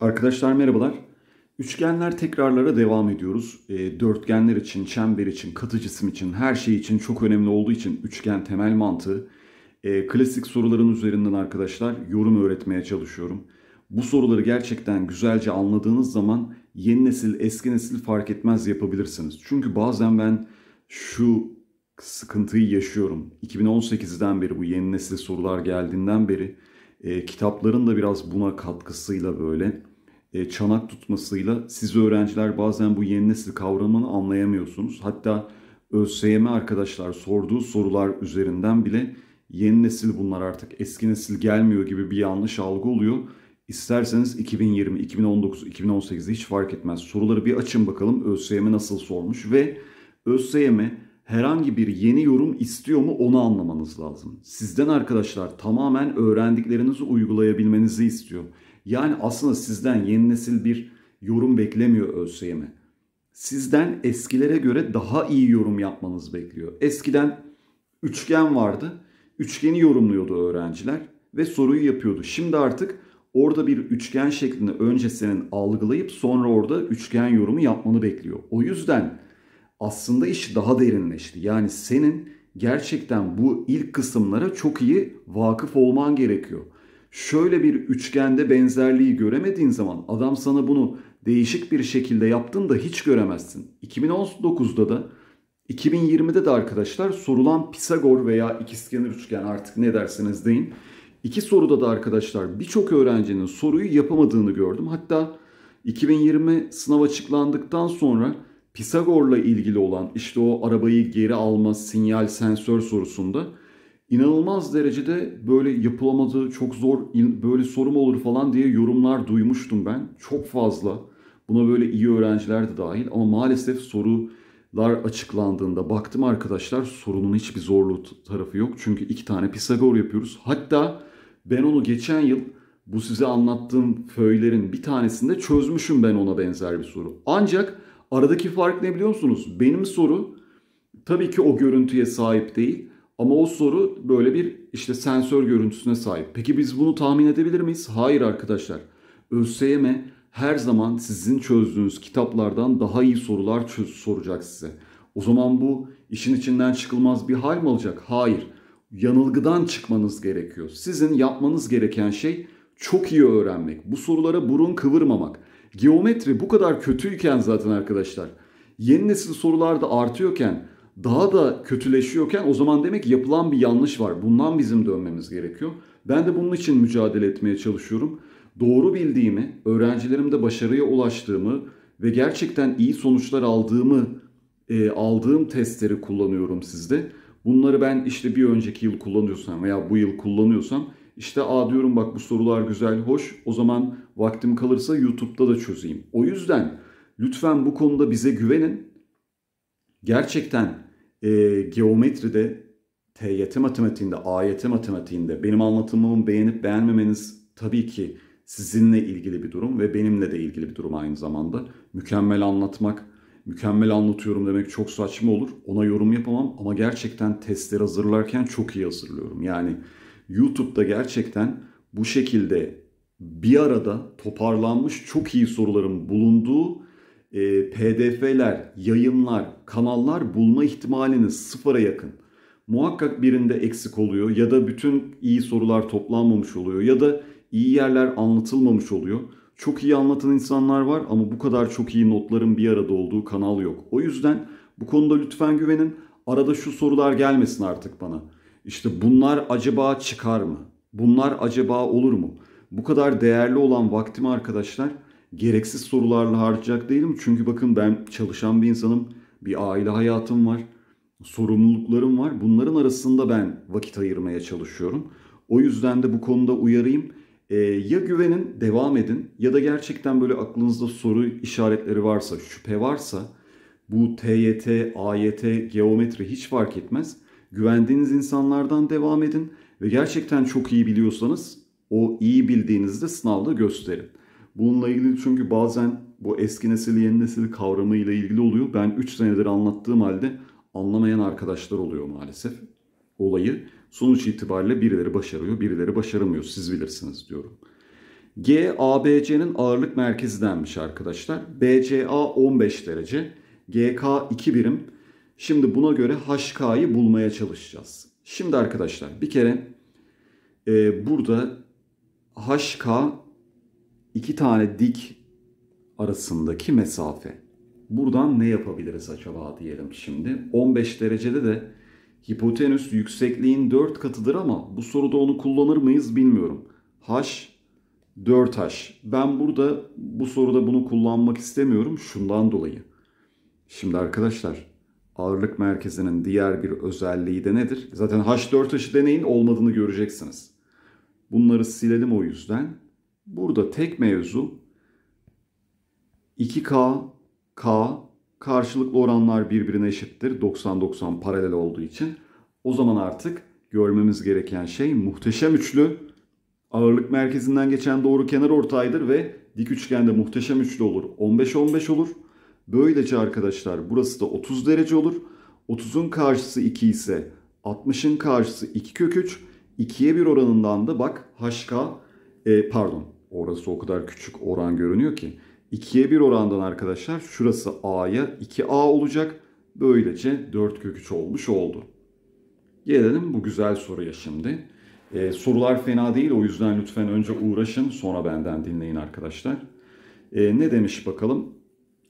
Arkadaşlar merhabalar. Üçgenler tekrarlara devam ediyoruz. E, dörtgenler için, çember için, katı cisim için, her şey için çok önemli olduğu için üçgen temel mantığı. E, klasik soruların üzerinden arkadaşlar yorum öğretmeye çalışıyorum. Bu soruları gerçekten güzelce anladığınız zaman yeni nesil, eski nesil fark etmez yapabilirsiniz. Çünkü bazen ben şu sıkıntıyı yaşıyorum. 2018'den beri bu yeni nesil sorular geldiğinden beri e, kitapların da biraz buna katkısıyla böyle e, çanak tutmasıyla siz öğrenciler bazen bu yeni nesil kavramını anlayamıyorsunuz. Hatta ÖSYM arkadaşlar sorduğu sorular üzerinden bile yeni nesil bunlar artık eski nesil gelmiyor gibi bir yanlış algı oluyor. İsterseniz 2020, 2019, 2018 hiç fark etmez. Soruları bir açın bakalım ÖSYM nasıl sormuş ve ÖSYM herhangi bir yeni yorum istiyor mu onu anlamanız lazım. Sizden arkadaşlar tamamen öğrendiklerinizi uygulayabilmenizi istiyor. Yani aslında sizden yeni nesil bir yorum beklemiyor ÖSYM. Sizden eskilere göre daha iyi yorum yapmanız bekliyor. Eskiden üçgen vardı. Üçgeni yorumluyordu öğrenciler ve soruyu yapıyordu. Şimdi artık orada bir üçgen şeklinde önce senin algılayıp sonra orada üçgen yorumu yapmanı bekliyor. O yüzden aslında iş daha derinleşti. Yani senin gerçekten bu ilk kısımlara çok iyi vakıf olman gerekiyor. Şöyle bir üçgende benzerliği göremediğin zaman adam sana bunu değişik bir şekilde yaptın da hiç göremezsin. 2019'da da 2020'de de arkadaşlar sorulan Pisagor veya ikizkenar üçgen artık ne derseniz deyin. İki soruda da arkadaşlar birçok öğrencinin soruyu yapamadığını gördüm. Hatta 2020 sınav açıklandıktan sonra Pisagor'la ilgili olan işte o arabayı geri alma sinyal sensör sorusunda inanılmaz derecede böyle yapılamadığı çok zor, böyle sorum olur falan diye yorumlar duymuştum ben. Çok fazla. Buna böyle iyi öğrenciler de dahil ama maalesef sorular açıklandığında baktım arkadaşlar sorunun hiçbir zorluğu tarafı yok. Çünkü iki tane Pisagor yapıyoruz. Hatta ben onu geçen yıl bu size anlattığım föylerin bir tanesinde çözmüşüm ben ona benzer bir soru. Ancak Aradaki fark ne biliyor musunuz? Benim soru tabii ki o görüntüye sahip değil ama o soru böyle bir işte sensör görüntüsüne sahip. Peki biz bunu tahmin edebilir miyiz? Hayır arkadaşlar. ÖSYM her zaman sizin çözdüğünüz kitaplardan daha iyi sorular soracak size. O zaman bu işin içinden çıkılmaz bir hal mi olacak? Hayır. Yanılgıdan çıkmanız gerekiyor. Sizin yapmanız gereken şey çok iyi öğrenmek. Bu sorulara burun kıvırmamak. Geometri bu kadar kötüyken zaten arkadaşlar yeni nesil sorularda artıyorken daha da kötüleşiyorken o zaman demek yapılan bir yanlış var. Bundan bizim dönmemiz gerekiyor. Ben de bunun için mücadele etmeye çalışıyorum. Doğru bildiğimi, öğrencilerimde başarıya ulaştığımı ve gerçekten iyi sonuçlar aldığımı e, aldığım testleri kullanıyorum sizde. Bunları ben işte bir önceki yıl kullanıyorsam veya bu yıl kullanıyorsam işte a diyorum bak bu sorular güzel, hoş. O zaman vaktim kalırsa YouTube'da da çözeyim. O yüzden lütfen bu konuda bize güvenin. Gerçekten e, geometride, TYT matematiğinde, AYT matematiğinde benim anlatımımı beğenip beğenmemeniz tabii ki sizinle ilgili bir durum ve benimle de ilgili bir durum aynı zamanda. Mükemmel anlatmak, mükemmel anlatıyorum demek çok saçma olur. Ona yorum yapamam ama gerçekten testleri hazırlarken çok iyi hazırlıyorum. Yani YouTube'da gerçekten bu şekilde bir arada toparlanmış çok iyi soruların bulunduğu e, PDF'ler, yayınlar, kanallar bulma ihtimaliniz sıfıra yakın. Muhakkak birinde eksik oluyor ya da bütün iyi sorular toplanmamış oluyor ya da iyi yerler anlatılmamış oluyor. Çok iyi anlatan insanlar var ama bu kadar çok iyi notların bir arada olduğu kanal yok. O yüzden bu konuda lütfen güvenin. Arada şu sorular gelmesin artık bana. İşte bunlar acaba çıkar mı? Bunlar acaba olur mu? Bu kadar değerli olan vaktimi arkadaşlar gereksiz sorularla harcayacak değilim. Çünkü bakın ben çalışan bir insanım. Bir aile hayatım var. Sorumluluklarım var. Bunların arasında ben vakit ayırmaya çalışıyorum. O yüzden de bu konuda uyarayım. Ee, ya güvenin, devam edin ya da gerçekten böyle aklınızda soru işaretleri varsa, şüphe varsa bu TYT, AYT, geometri hiç fark etmez Güvendiğiniz insanlardan devam edin ve gerçekten çok iyi biliyorsanız o iyi bildiğinizde sınavda gösterin. Bununla ilgili çünkü bazen bu eski nesil yeni nesil kavramı ilgili oluyor. Ben 3 senedir anlattığım halde anlamayan arkadaşlar oluyor maalesef olayı. Sonuç itibariyle birileri başarıyor, birileri başaramıyor. Siz bilirsiniz diyorum. G, ABC'nin ağırlık merkezi denmiş arkadaşlar. BCA 15 derece, GK 2 birim, Şimdi buna göre HK'yı bulmaya çalışacağız. Şimdi arkadaşlar bir kere e, burada HK iki tane dik arasındaki mesafe. Buradan ne yapabiliriz acaba diyelim şimdi. 15 derecede de hipotenüs yüksekliğin 4 katıdır ama bu soruda onu kullanır mıyız bilmiyorum. H 4H. Ben burada bu soruda bunu kullanmak istemiyorum şundan dolayı. Şimdi arkadaşlar ağırlık merkezinin diğer bir özelliği de nedir? Zaten H4H'ı deneyin olmadığını göreceksiniz. Bunları silelim o yüzden. Burada tek mevzu 2K, K karşılıklı oranlar birbirine eşittir. 90-90 paralel olduğu için. O zaman artık görmemiz gereken şey muhteşem üçlü ağırlık merkezinden geçen doğru kenar ortaydır ve dik üçgende muhteşem üçlü olur. 15-15 olur. Böylece arkadaşlar burası da 30 derece olur. 30'un karşısı 2 ise 60'ın karşısı 2 kök 3. 2'ye 1 oranından da bak haşka e, pardon orası o kadar küçük oran görünüyor ki. 2'ye 1 orandan arkadaşlar şurası A'ya 2A olacak. Böylece 4 kök 3 olmuş oldu. Gelelim bu güzel soruya şimdi. Ee, sorular fena değil o yüzden lütfen önce uğraşın sonra benden dinleyin arkadaşlar. Ee, ne demiş bakalım?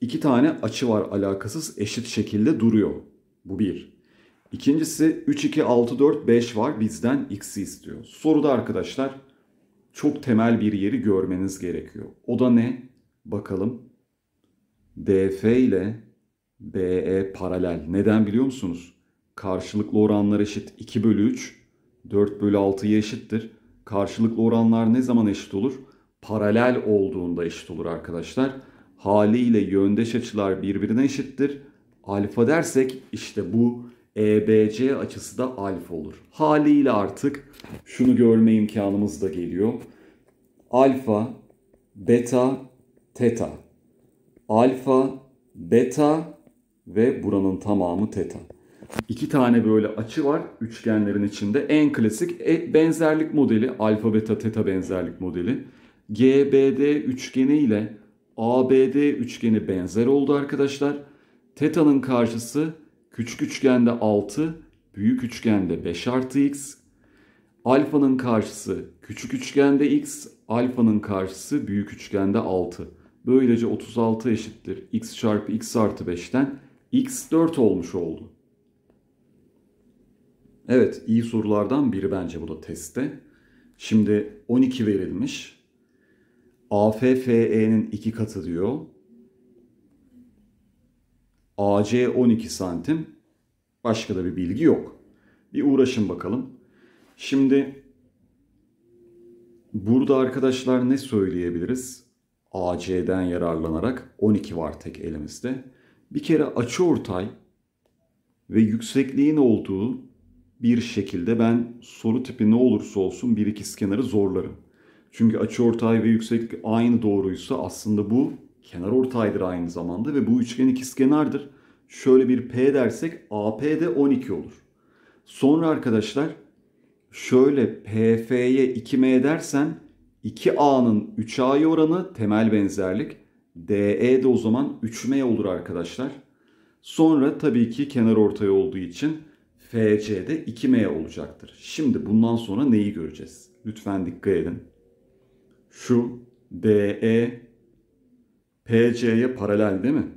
iki tane açı var alakasız eşit şekilde duruyor. Bu bir. İkincisi 3, 2, 6, 4, 5 var bizden x'i istiyor. Soruda arkadaşlar çok temel bir yeri görmeniz gerekiyor. O da ne? Bakalım. DF ile BE paralel. Neden biliyor musunuz? Karşılıklı oranlar eşit 2 bölü 3, 4 bölü 6'ya eşittir. Karşılıklı oranlar ne zaman eşit olur? Paralel olduğunda eşit olur arkadaşlar haliyle yöndeş açılar birbirine eşittir. Alfa dersek işte bu EBC açısı da alfa olur. Haliyle artık şunu görme imkanımız da geliyor. Alfa, beta, teta. Alfa, beta ve buranın tamamı teta. İki tane böyle açı var üçgenlerin içinde. En klasik e, benzerlik modeli, alfa beta teta benzerlik modeli. GBD üçgeni ile ABD üçgeni benzer oldu arkadaşlar. Teta'nın karşısı küçük üçgende 6, büyük üçgende 5 artı x. Alfanın karşısı küçük üçgende x, alfanın karşısı büyük üçgende 6. Böylece 36 eşittir x çarpı x artı 5'ten x 4 olmuş oldu. Evet iyi sorulardan biri bence bu da testte. Şimdi 12 verilmiş. AFFE'nin iki katı diyor. AC 12 santim. Başka da bir bilgi yok. Bir uğraşın bakalım. Şimdi burada arkadaşlar ne söyleyebiliriz? AC'den yararlanarak 12 var tek elimizde. Bir kere açı ortay ve yüksekliğin olduğu bir şekilde ben soru tipi ne olursa olsun bir ikizkenarı zorlarım. Çünkü açı ortay ve yükseklik aynı doğruysa aslında bu kenar ortaydır aynı zamanda ve bu üçgen ikizkenardır. Şöyle bir P dersek AP de 12 olur. Sonra arkadaşlar şöyle PF'ye 2M dersen 2A'nın 3 ayı oranı temel benzerlik. DE de o zaman 3M olur arkadaşlar. Sonra tabii ki kenar ortay olduğu için de 2M olacaktır. Şimdi bundan sonra neyi göreceğiz? Lütfen dikkat edin şu DE PC'ye paralel değil mi?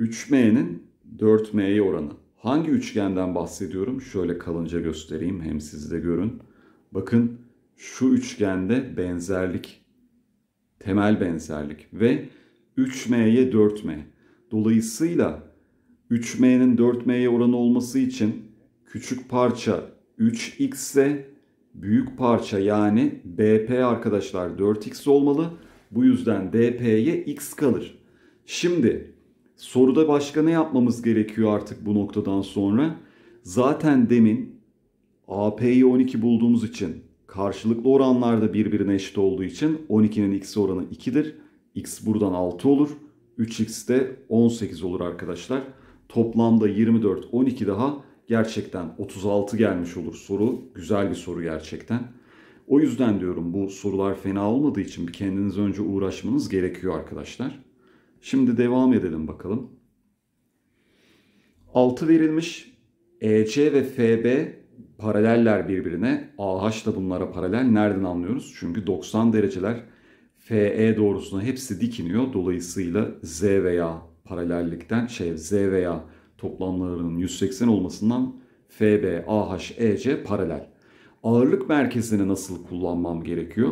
3M'nin 4M'ye oranı. Hangi üçgenden bahsediyorum? Şöyle kalınca göstereyim hem siz de görün. Bakın şu üçgende benzerlik, temel benzerlik ve 3M'ye 4M. Dolayısıyla 3M'nin 4M'ye oranı olması için küçük parça 3X ise büyük parça yani BP arkadaşlar 4x olmalı. Bu yüzden BP'ye x kalır. Şimdi soruda başka ne yapmamız gerekiyor artık bu noktadan sonra? Zaten demin AP'yi 12 bulduğumuz için karşılıklı oranlarda birbirine eşit olduğu için 12'nin x oranı 2'dir. x buradan 6 olur. 3x de 18 olur arkadaşlar. Toplamda 24, 12 daha gerçekten 36 gelmiş olur soru. Güzel bir soru gerçekten. O yüzden diyorum bu sorular fena olmadığı için bir kendiniz önce uğraşmanız gerekiyor arkadaşlar. Şimdi devam edelim bakalım. 6 verilmiş. EC ve FB paraleller birbirine. AH da bunlara paralel. Nereden anlıyoruz? Çünkü 90 dereceler FE doğrusuna hepsi dikiniyor. Dolayısıyla Z veya paralellikten şey Z veya toplamlarının 180 olmasından FB, AH, EC paralel. Ağırlık merkezini nasıl kullanmam gerekiyor?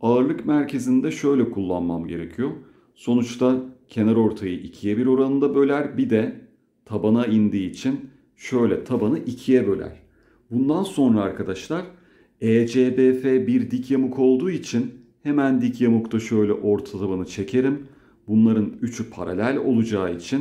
Ağırlık merkezini de şöyle kullanmam gerekiyor. Sonuçta kenar ortayı 2'ye 1 oranında böler. Bir de tabana indiği için şöyle tabanı 2'ye böler. Bundan sonra arkadaşlar ECBF bir dik yamuk olduğu için hemen dik yamukta şöyle orta tabanı çekerim. Bunların üçü paralel olacağı için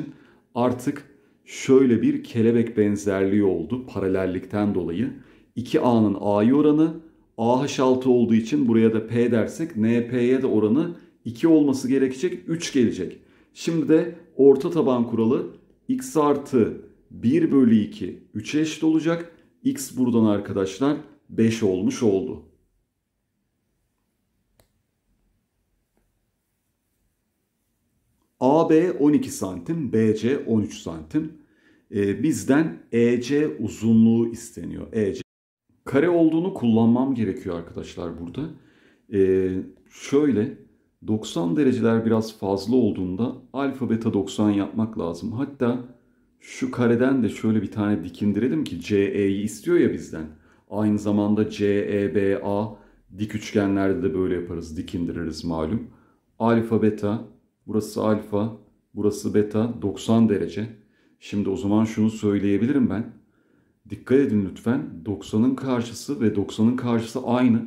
artık şöyle bir kelebek benzerliği oldu paralellikten dolayı. 2A'nın A'yı oranı AH6 olduğu için buraya da P dersek NP'ye de oranı 2 olması gerekecek 3 gelecek. Şimdi de orta taban kuralı x artı 1 bölü 2 3'e eşit olacak. x buradan arkadaşlar 5 olmuş oldu. AB 12 santim, BC 13 santim. Ee, e, bizden EC uzunluğu isteniyor. EC kare olduğunu kullanmam gerekiyor arkadaşlar burada. E, şöyle 90 dereceler biraz fazla olduğunda alfa beta 90 yapmak lazım. Hatta şu kareden de şöyle bir tane dikindirelim ki CE'yi istiyor ya bizden. Aynı zamanda CEBA dik üçgenlerde de böyle yaparız, dikindiririz malum. Alfa beta Burası alfa, burası beta 90 derece. Şimdi o zaman şunu söyleyebilirim ben. Dikkat edin lütfen 90'ın karşısı ve 90'ın karşısı aynı.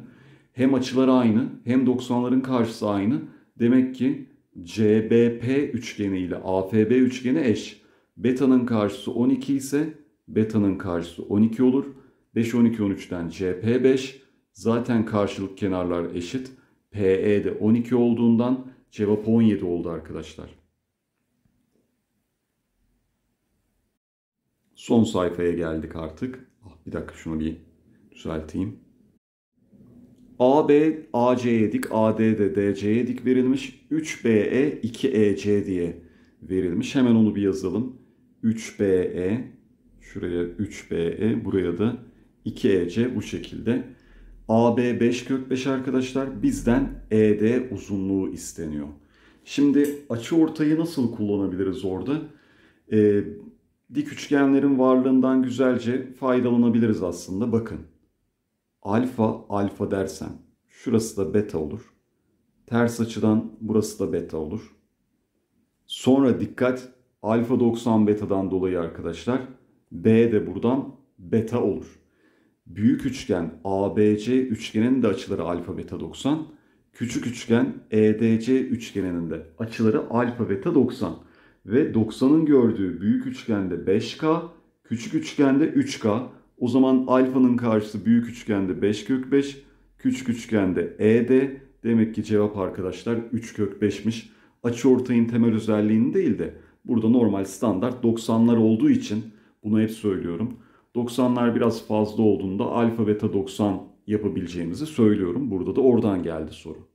Hem açılar aynı hem 90'ların karşısı aynı. Demek ki CBP üçgeni ile AFB üçgeni eş. Beta'nın karşısı 12 ise beta'nın karşısı 12 olur. 5, 12, 13'ten CP 5. Zaten karşılık kenarlar eşit. PE de 12 olduğundan Cevap 17 oldu arkadaşlar. Son sayfaya geldik artık. Ah, bir dakika şunu bir düzelteyim. AB AC'ye dik, AD de DC'ye dik verilmiş. 3BE 2EC diye verilmiş. Hemen onu bir yazalım. 3BE şuraya 3BE buraya da 2EC bu şekilde AB 5 kök 5 arkadaşlar bizden ED uzunluğu isteniyor. Şimdi açı ortayı nasıl kullanabiliriz orada? Ee, dik üçgenlerin varlığından güzelce faydalanabiliriz aslında. Bakın alfa alfa dersem şurası da beta olur. Ters açıdan burası da beta olur. Sonra dikkat alfa 90 betadan dolayı arkadaşlar B de buradan beta olur büyük üçgen ABC üçgeninin de açıları alfa beta 90. Küçük üçgen EDC üçgeninin de açıları alfa beta 90. Ve 90'ın gördüğü büyük üçgende 5K, küçük üçgende 3K. O zaman alfanın karşısı büyük üçgende 5 kök 5, küçük üçgende ED. Demek ki cevap arkadaşlar 3 kök 5'miş. Açı ortayın temel özelliğini değil de burada normal standart 90'lar olduğu için bunu hep söylüyorum. 90'lar biraz fazla olduğunda alfa beta 90 yapabileceğimizi söylüyorum. Burada da oradan geldi soru.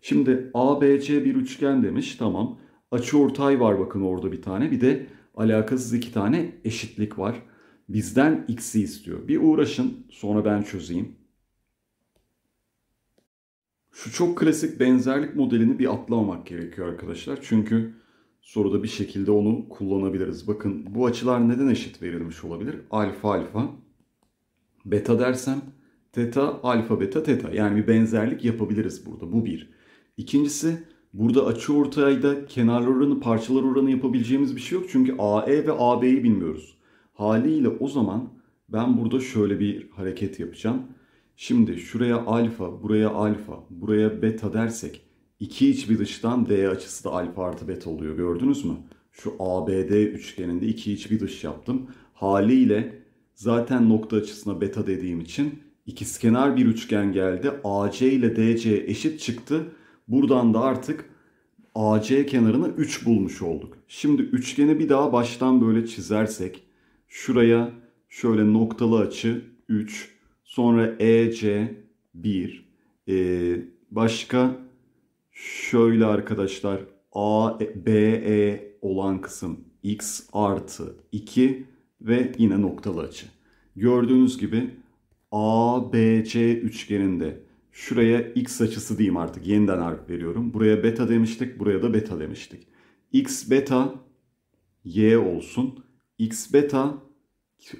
Şimdi ABC bir üçgen demiş. Tamam. Açı ortay var bakın orada bir tane. Bir de alakasız iki tane eşitlik var. Bizden x'i istiyor. Bir uğraşın sonra ben çözeyim. Şu çok klasik benzerlik modelini bir atlamamak gerekiyor arkadaşlar. Çünkü soruda bir şekilde onu kullanabiliriz. Bakın bu açılar neden eşit verilmiş olabilir? Alfa alfa, beta dersem teta alfa beta teta. Yani bir benzerlik yapabiliriz burada. Bu bir. İkincisi burada açı ortayda kenar oranı parçalar oranı yapabileceğimiz bir şey yok. Çünkü AE ve AB'yi bilmiyoruz. Haliyle o zaman ben burada şöyle bir hareket yapacağım. Şimdi şuraya alfa, buraya alfa, buraya beta dersek 2 iç bir dıştan D açısı da alfa artı beta oluyor. Gördünüz mü? Şu ABD üçgeninde iki iç bir dış yaptım. Haliyle zaten nokta açısına beta dediğim için ikizkenar bir üçgen geldi. AC ile DC eşit çıktı. Buradan da artık AC kenarını 3 bulmuş olduk. Şimdi üçgeni bir daha baştan böyle çizersek şuraya şöyle noktalı açı 3 sonra EC 1 ee, başka Şöyle arkadaşlar A, B, E olan kısım x artı 2 ve yine noktalı açı. Gördüğünüz gibi ABC üçgeninde şuraya x açısı diyeyim artık yeniden harf veriyorum. Buraya beta demiştik, buraya da beta demiştik. x beta y olsun. x beta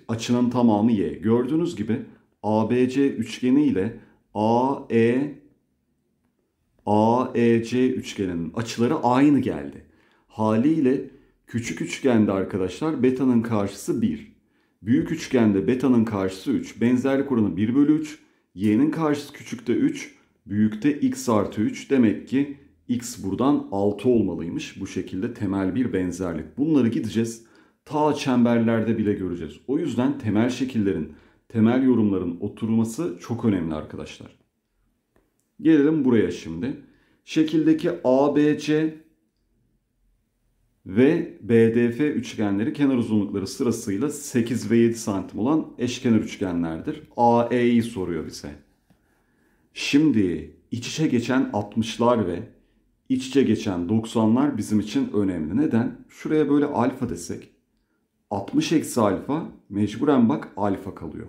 açının tamamı y. Gördüğünüz gibi ABC üçgeni ile AE AEC üçgeninin açıları aynı geldi. Haliyle küçük üçgende arkadaşlar beta'nın karşısı 1. Büyük üçgende beta'nın karşısı 3. Benzerlik oranı 1 bölü 3. Y'nin karşısı küçükte 3. Büyükte x artı 3. Demek ki x buradan 6 olmalıymış. Bu şekilde temel bir benzerlik. Bunları gideceğiz. Ta çemberlerde bile göreceğiz. O yüzden temel şekillerin, temel yorumların oturması çok önemli arkadaşlar. Gelelim buraya şimdi. Şekildeki ABC ve BDF üçgenleri kenar uzunlukları sırasıyla 8 ve 7 santim olan eşkenar üçgenlerdir. AE'yi soruyor bize. Şimdi iç içe geçen 60'lar ve iç içe geçen 90'lar bizim için önemli. Neden? Şuraya böyle alfa desek 60 eksi alfa mecburen bak alfa kalıyor.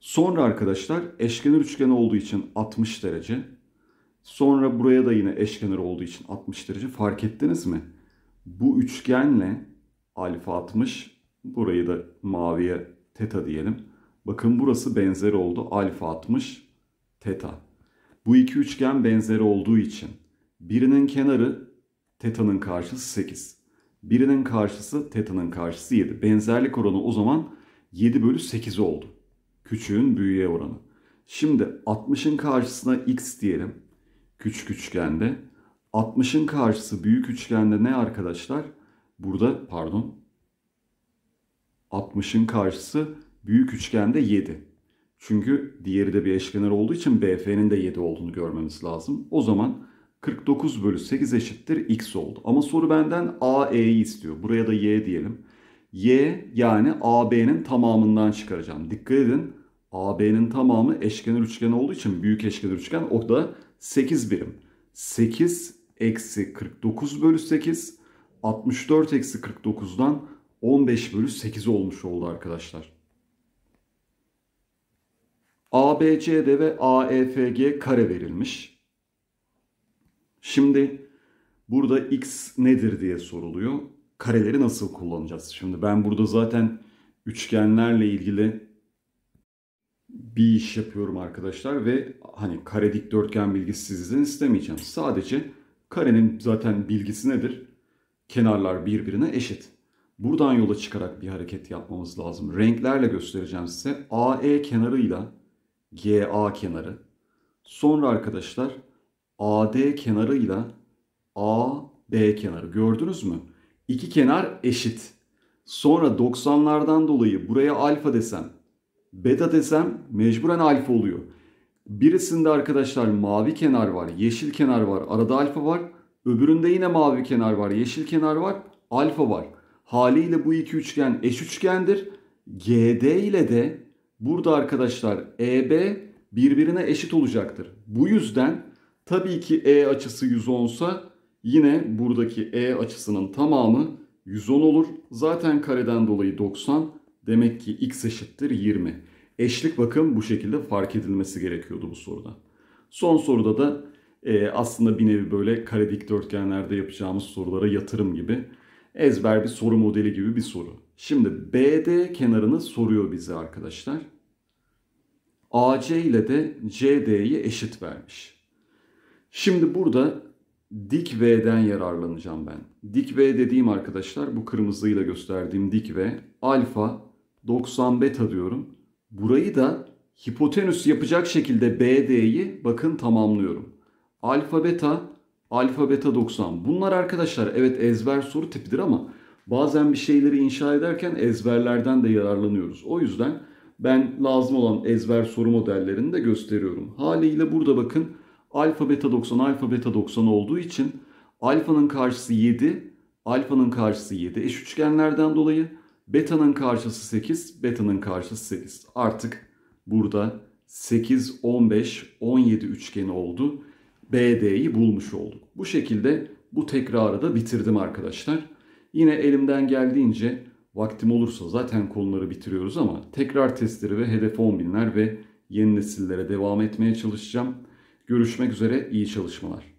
Sonra arkadaşlar eşkenar üçgen olduğu için 60 derece. Sonra buraya da yine eşkenar olduğu için 60 derece. Fark ettiniz mi? Bu üçgenle alfa 60 burayı da maviye teta diyelim. Bakın burası benzer oldu. Alfa 60 teta. Bu iki üçgen benzeri olduğu için birinin kenarı teta'nın karşısı 8. Birinin karşısı teta'nın karşısı 7. Benzerlik oranı o zaman 7 bölü 8 oldu. Küçüğün büyüğe oranı. Şimdi 60'ın karşısına x diyelim. Küçük üçgende. 60'ın karşısı büyük üçgende ne arkadaşlar? Burada pardon. 60'ın karşısı büyük üçgende 7. Çünkü diğeri de bir eşkenar olduğu için BF'nin de 7 olduğunu görmemiz lazım. O zaman 49 bölü 8 eşittir x oldu. Ama soru benden AE'yi istiyor. Buraya da y diyelim. Y yani AB'nin tamamından çıkaracağım. Dikkat edin AB'nin tamamı eşkenar üçgen olduğu için büyük eşkenar üçgen o da 8 birim. 8 eksi 49 bölü 8 64 eksi 49'dan 15 bölü 8 olmuş oldu arkadaşlar. ABCD ve AEFG kare verilmiş. Şimdi burada x nedir diye soruluyor kareleri nasıl kullanacağız? Şimdi ben burada zaten üçgenlerle ilgili bir iş yapıyorum arkadaşlar ve hani kare dikdörtgen bilgisi sizden istemeyeceğim. Sadece karenin zaten bilgisi nedir? Kenarlar birbirine eşit. Buradan yola çıkarak bir hareket yapmamız lazım. Renklerle göstereceğim size. AE kenarıyla GA kenarı. Sonra arkadaşlar AD kenarıyla AB kenarı. Gördünüz mü? İki kenar eşit. Sonra 90'lardan dolayı buraya alfa desem, beta desem mecburen alfa oluyor. Birisinde arkadaşlar mavi kenar var, yeşil kenar var, arada alfa var. Öbüründe yine mavi kenar var, yeşil kenar var, alfa var. Haliyle bu iki üçgen eş üçgendir. GD ile de burada arkadaşlar EB birbirine eşit olacaktır. Bu yüzden tabii ki E açısı 110 sa Yine buradaki E açısının tamamı 110 olur. Zaten kareden dolayı 90. Demek ki x eşittir 20. Eşlik bakın bu şekilde fark edilmesi gerekiyordu bu soruda. Son soruda da e, aslında bir nevi böyle kare dikdörtgenlerde yapacağımız sorulara yatırım gibi ezber bir soru modeli gibi bir soru. Şimdi BD kenarını soruyor bize arkadaşlar. AC ile de CD'yi eşit vermiş. Şimdi burada dik V'den yararlanacağım ben. Dik V dediğim arkadaşlar bu kırmızıyla gösterdiğim dik V. Alfa 90 beta diyorum. Burayı da hipotenüs yapacak şekilde BD'yi bakın tamamlıyorum. Alfa beta, alfa beta 90. Bunlar arkadaşlar evet ezber soru tipidir ama bazen bir şeyleri inşa ederken ezberlerden de yararlanıyoruz. O yüzden ben lazım olan ezber soru modellerini de gösteriyorum. Haliyle burada bakın Alfa beta 90 alfa beta 90 olduğu için alfanın karşısı 7, alfanın karşısı 7 eş üçgenlerden dolayı beta'nın karşısı 8, beta'nın karşısı 8. Artık burada 8, 15, 17 üçgeni oldu. BD'yi bulmuş olduk. Bu şekilde bu tekrarı da bitirdim arkadaşlar. Yine elimden geldiğince vaktim olursa zaten konuları bitiriyoruz ama tekrar testleri ve hedef 10000'ler ve yeni nesillere devam etmeye çalışacağım. Görüşmek üzere, iyi çalışmalar.